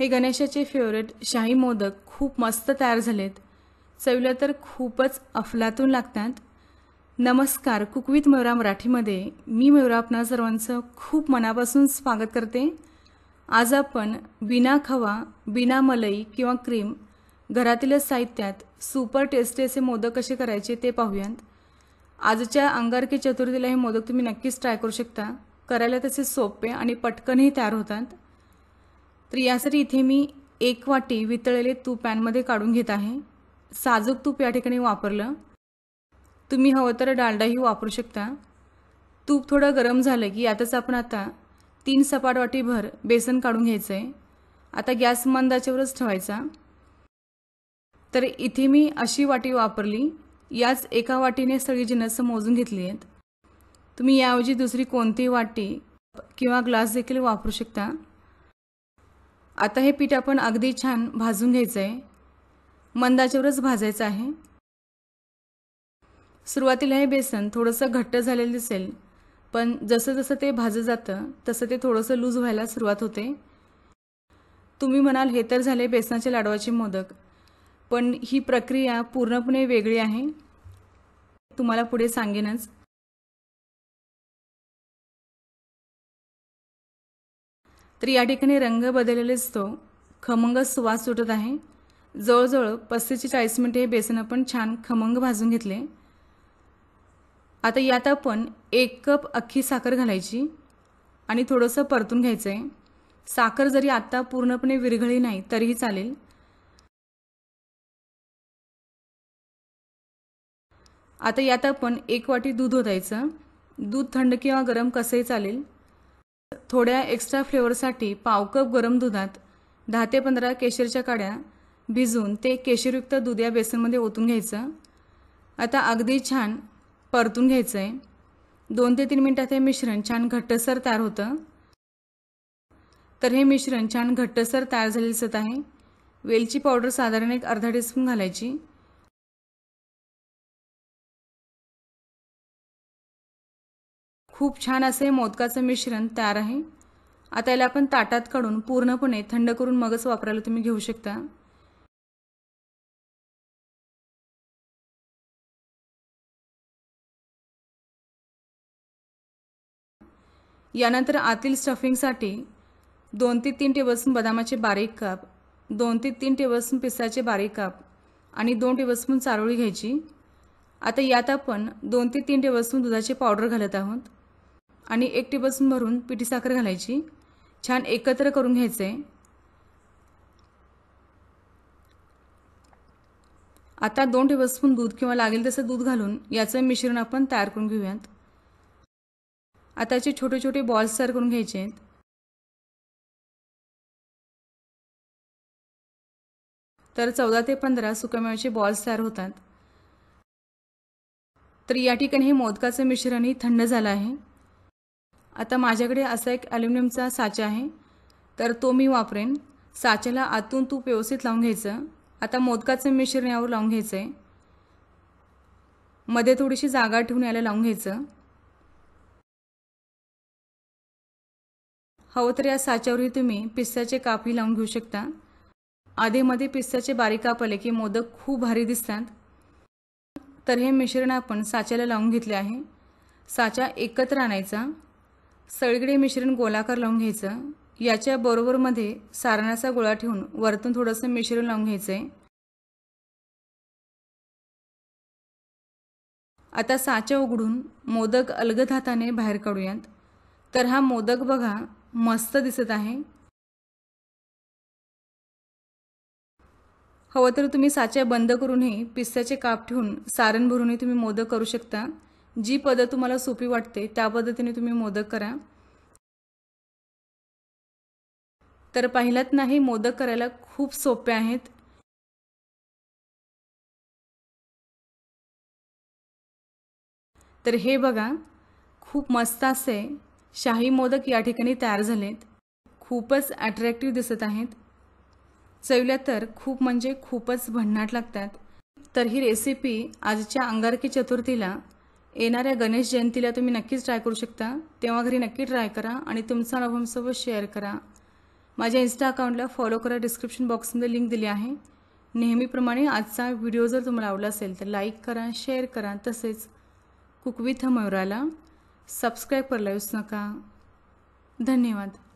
हे गणेशाचे फेवरेट शाही मोदक खूप मस्त तयार झालेत चवीला तर खूपच अफलातून लागतात नमस्कार कुकवित मयुरा मराठीमध्ये मी मयुरा आपणा सर्वांचं खूप मनापासून स्वागत करते आज आपण बिना खवा बिना मलई किंवा क्रीम घरातील साहित्यात सुपर टेस्टी असे मोदक कसे करायचे ते पाहूयात आजच्या अंगारकी चतुर्थीला हे मोदक तुम्ही नक्कीच ट्राय करू शकता करायला तसे सोपे आणि पटकनही तयार होतात तर यासाठी इथे मी एक वाटी वितळलेले तूप पॅनमध्ये काढून घेत आहे साजूक तूप या ठिकाणी वापरलं तुम्ही हवं तर डालडाही वापरू शकता तूप थोडं गरम झालं की यातच आपण आता तीन सपाट वाटीभर बेसन काढून घ्यायचं आहे आता गॅस मंदाच्यावरच ठेवायचा तर इथे मी अशी वाटी वापरली याच एका वाटीने सगळी जिनस मोजून घेतली आहेत तुम्ही याऐवजी दुसरी कोणतीही वाटी किंवा ग्लास देखील वापरू शकता आता हे पीठ आपण अगदी छान भाजून घ्यायचं आहे मंदाच्यावरच भाजायचं आहे सुरुवातीला हे बेसन थोडंसं घट्ट झालेलं दिसेल पण जसं जसं ते भाजत जातं तसं ते थोडंसं लूज व्हायला सुरुवात होते तुम्ही म्हणाल हे तर झाले बेसनाच्या लाडवाचे मोदक पण ही प्रक्रिया पूर्णपणे वेगळी आहे तुम्हाला पुढे सांगेनच तर या ठिकाणी रंग बदललेला असतो खमंग सुवास सुटत आहे जवळजवळ पस्तीसचे चाळीस मिनिटे हे बेसन आपण छान खमंग भाजून घेतले आता यात आपण एक कप अख्खी साखर घालायची आणि थोडंसं परतून घ्यायचं आहे साखर जरी आत्ता पूर्णपणे विरघळली नाही तरीही चालेल आता यात आपण एक वाटी दूध ओतायचं दूध थंड किंवा गरम कसंही चालेल थोड्या एक्स्ट्रा फ्लेवरसाठी पाव कप गरम दुधात दहा ते पंधरा केशरच्या काड्या भिजून ते केशरयुक्त दूध या बेसनमध्ये ओतून घ्यायचं आता अगदी छान परतून घ्यायचं आहे दोन ते तीन मिनटात हे मिश्रण छान घट्टसर तयार होतं तर हे मिश्रण छान घट्टसर तयार झाले दिसत आहे वेलची पावडर साधारण एक अर्धा टीस्पून घालायची खूप छान असे मोदकाचं मिश्रण तयार आहे आता याला आपण ताटात काढून पूर्णपणे थंड करून मगच वापरायला तुम्ही घेऊ शकता यानंतर आतील स्टफिंगसाठी दोन ते तीन टेबलस्पून बदामाचे बारीक काप दोन ते तीन टेबलस्पून पिस्ताचे बारीक काप आणि दोन टेबलस्पून चारोळी घ्यायची आता यात आपण दोन ते तीन टेबलस्पून दुधाची पावडर घालत आहोत आणि एक टेबलस्पून भरून पिठी साखर घालायची छान एकत्र करून घ्यायचं आहे आता दोन टेबलस्पून दूध किंवा लागेल तसं दूध घालून याचं मिश्रण आपण तयार करून घेऊयात आताचे छोटे छोटे बॉल्स तयार करून घ्यायचे आहेत तर चौदा ते पंधरा सुकामेव्याचे बॉल्स तयार होतात तर या ठिकाणी हे मोदकाचं मिश्रणही थंड झालं आहे आता माझ्याकडे असा एक ॲल्युमिनियमचा साचा आहे तर तो मी वापरेन साच्याला आतून तूप व्यवस्थित लावून घ्यायचं आता मोदकाचं मिश्रण यावर लावून घ्यायचं आहे मध्ये थोडीशी जागा ठेवून याला लावून घ्यायचं हवं तर या साच्यावरही तुम्ही पिस्त्याचे कापही लावून घेऊ शकता आधीमध्ये पिस्त्याचे बारीक काप आले की मोदक खूप भारी दिसतात तर हे मिश्रण आपण साच्याला लावून घेतले आहे साचा एकत्र आणायचा सळगडे मिश्रण गोलाकार लावून घ्यायचं याच्या बरोबरमध्ये सारणाचा गोळा ठेवून वरतून थोडंसं मिश्रण लावून घ्यायचं आहे आता साच्या उघडून मोदक अलगद हाताने बाहेर काढूयात तर हा मोदक बघा मस्त दिसत आहे हवं तर तुम्ही साच्या बंद करूनही पिस्त्याचे काप ठेवून सारण भरूनही तुम्ही मोदक करू शकता जी पद्धत तुम्हाला सोपी वाटते त्या पद्धतीने तुम्ही मोदक करा तर पहिल्यात नाही मोदक करायला खूप सोपे आहेत तर हे बघा खूप मस्त असे शाही मोदक या ठिकाणी तयार झालेत खूपच अट्रॅक्टिव्ह दिसत आहेत चवल्या तर खूप म्हणजे खूपच भन्नाट लागतात तर ही रेसिपी आजच्या अंगारकी चतुर्थीला येणाऱ्या गणेश जयंतीला तुम्ही नक्कीच ट्राय करू शकता तेव्हा घरी नक्की ट्राय करा आणि तुमचा अनुभव सोबत शेअर करा माझ्या इन्स्टा अकाउंटला फॉलो करा डिस्क्रिप्शन बॉक्समध्ये लिंक दिली आहे नेहमीप्रमाणे आजचा व्हिडिओ जर तुम्हाला आवडला असेल तर लाईक करा शेअर करा तसेच कुकविथ मयुराला सबस्क्राईब करायला विसरू नका धन्यवाद